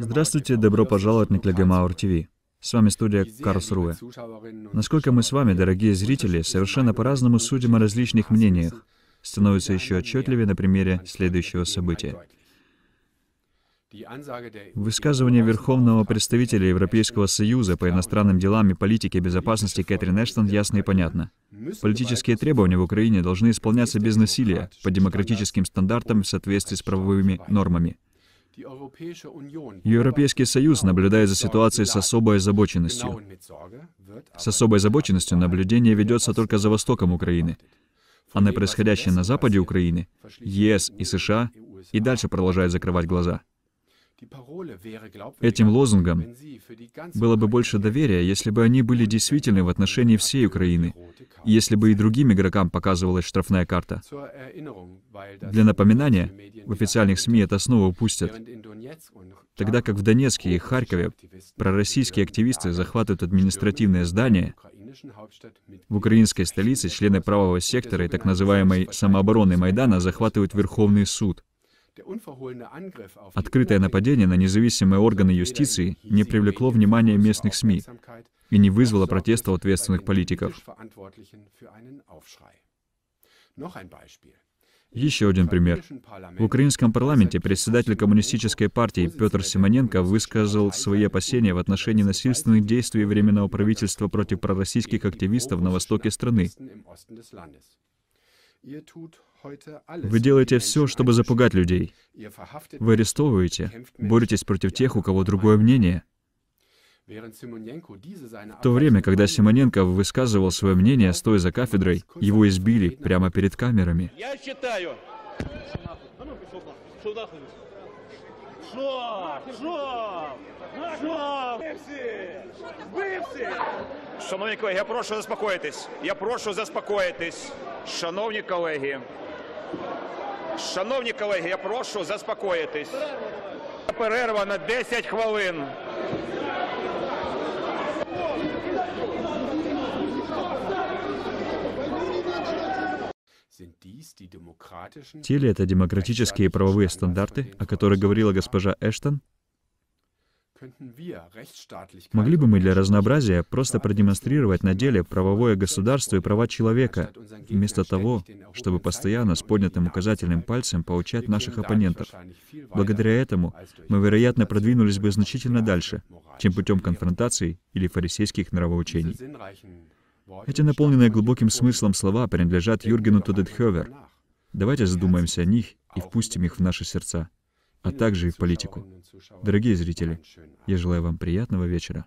Здравствуйте, добро пожаловать на Клягемауэр ТВ. С вами студия Карсруэ. Насколько мы с вами, дорогие зрители, совершенно по-разному судим о различных мнениях, становится еще отчетливее на примере следующего события. Высказывание Верховного представителя Европейского Союза по иностранным делам и политике безопасности Кэтрин Эштон ясно и понятно. Политические требования в Украине должны исполняться без насилия, по демократическим стандартам в соответствии с правовыми нормами. Европейский Союз наблюдает за ситуацией с особой озабоченностью. С особой озабоченностью наблюдение ведется только за востоком Украины. А на происходящее на западе Украины ЕС и США и дальше продолжают закрывать глаза. Этим лозунгам было бы больше доверия, если бы они были действительны в отношении всей Украины, если бы и другим игрокам показывалась штрафная карта. Для напоминания, в официальных СМИ это снова упустят, тогда как в Донецке и Харькове пророссийские активисты захватывают административное здание, в украинской столице члены правого сектора и так называемой самообороны Майдана захватывают Верховный суд, Открытое нападение на независимые органы юстиции не привлекло внимания местных СМИ и не вызвало протеста ответственных политиков. Еще один пример. В украинском парламенте председатель коммунистической партии Петр Симоненко высказал свои опасения в отношении насильственных действий Временного правительства против пророссийских активистов на востоке страны. Вы делаете все, чтобы запугать людей. Вы арестовываете, боретесь против тех, у кого другое мнение. В то время, когда Симоненко высказывал свое мнение, стоя за кафедрой, его избили прямо перед камерами. Я считаю... А ну, Шо? Шо? Шо? Вбивці! Шановні колеги, я прошу заспокоїтись. Я прошу заспокоїтись. Шановні колеги. Шановні колеги, я прошу заспокоїтись. Перерва на 10 хвилин. Те ли это демократические и правовые стандарты, о которых говорила госпожа Эштон? Могли бы мы для разнообразия просто продемонстрировать на деле правовое государство и права человека, вместо того, чтобы постоянно с поднятым указательным пальцем поучать наших оппонентов. Благодаря этому мы, вероятно, продвинулись бы значительно дальше, чем путем конфронтаций или фарисейских нравоучений. Эти наполненные глубоким смыслом слова принадлежат Юргену Тодетхёвер. Давайте задумаемся о них и впустим их в наши сердца, а также и в политику. Дорогие зрители, я желаю вам приятного вечера.